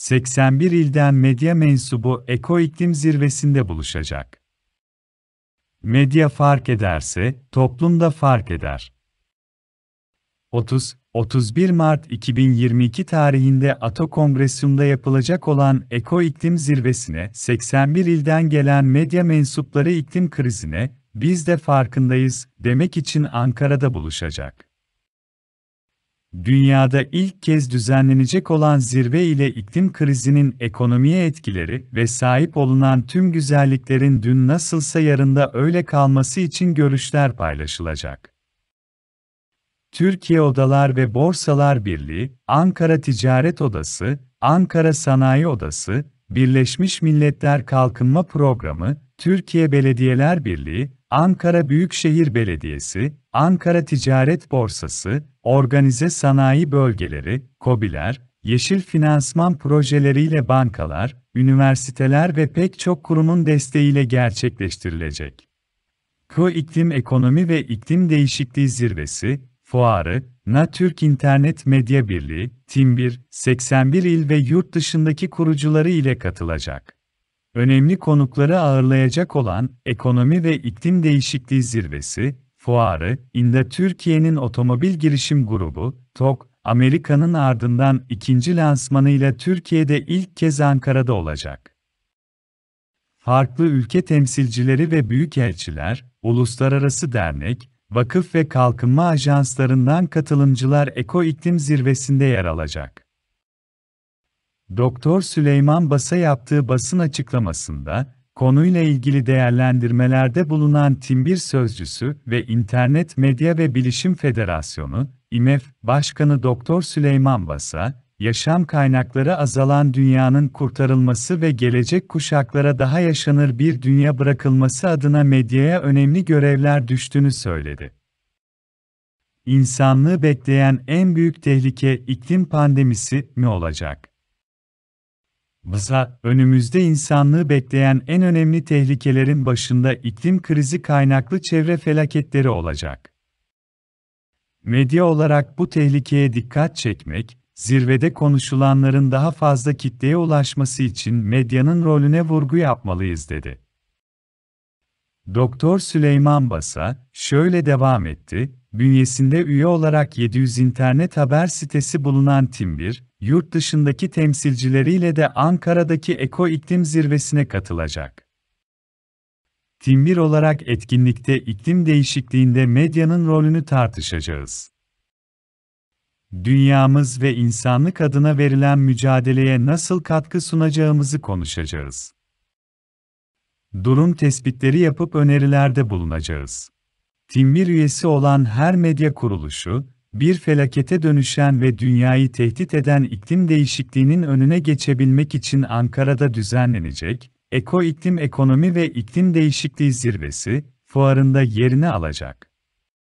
81 ilden medya mensubu Eko İklim Zirvesi'nde buluşacak. Medya fark ederse, toplum da fark eder. 30, 31 Mart 2022 tarihinde Ato Kongresyum'da yapılacak olan Eko İklim Zirvesi'ne 81 ilden gelen medya mensupları iklim krizine, biz de farkındayız demek için Ankara'da buluşacak dünyada ilk kez düzenlenecek olan zirve ile iklim krizinin ekonomiye etkileri ve sahip olunan tüm güzelliklerin dün nasılsa yarında öyle kalması için görüşler paylaşılacak. Türkiye Odalar ve Borsalar Birliği, Ankara Ticaret Odası, Ankara Sanayi Odası, Birleşmiş Milletler Kalkınma Programı, Türkiye Belediyeler Birliği, Ankara Büyükşehir Belediyesi, Ankara Ticaret Borsası, Organize Sanayi Bölgeleri, KOBİ'ler, yeşil finansman projeleriyle bankalar, üniversiteler ve pek çok kurumun desteğiyle gerçekleştirilecek. Ko İklim Ekonomi ve İklim Değişikliği Zirvesi, Fuarı, Natürk İnternet Medya Birliği, Timbir, 81 il ve yurt dışındaki kurucuları ile katılacak. Önemli konukları ağırlayacak olan Ekonomi ve İklim Değişikliği Zirvesi, Fuarı, İnda Türkiye'nin otomobil girişim grubu, TOK, Amerika'nın ardından ikinci lansmanıyla Türkiye'de ilk kez Ankara'da olacak. Farklı ülke temsilcileri ve büyükelçiler, uluslararası dernek, vakıf ve kalkınma ajanslarından katılımcılar Eko İklim Zirvesi'nde yer alacak. Doktor Süleyman Bas'a yaptığı basın açıklamasında, konuyla ilgili değerlendirmelerde bulunan Timbir Sözcüsü ve İnternet Medya ve Bilişim Federasyonu, İMEF Başkanı Doktor Süleyman Bas'a, yaşam kaynakları azalan dünyanın kurtarılması ve gelecek kuşaklara daha yaşanır bir dünya bırakılması adına medyaya önemli görevler düştüğünü söyledi. İnsanlığı bekleyen en büyük tehlike iklim pandemisi mi olacak? Biza, önümüzde insanlığı bekleyen en önemli tehlikelerin başında iklim krizi kaynaklı çevre felaketleri olacak. Medya olarak bu tehlikeye dikkat çekmek, zirvede konuşulanların daha fazla kitleye ulaşması için medyanın rolüne vurgu yapmalıyız dedi. Doktor Süleyman Basa şöyle devam etti. Bünyesinde üye olarak 700 internet haber sitesi bulunan Timbir, yurt dışındaki temsilcileriyle de Ankara'daki Eko İklim Zirvesi'ne katılacak. Timbir olarak etkinlikte iklim değişikliğinde medyanın rolünü tartışacağız. Dünyamız ve insanlık adına verilen mücadeleye nasıl katkı sunacağımızı konuşacağız durum tespitleri yapıp önerilerde bulunacağız. Timbir bir üyesi olan her medya kuruluşu, bir felakete dönüşen ve dünyayı tehdit eden iklim değişikliğinin önüne geçebilmek için Ankara'da düzenlenecek Eko İklim Ekonomi ve İklim Değişikliği Zirvesi fuarında yerini alacak.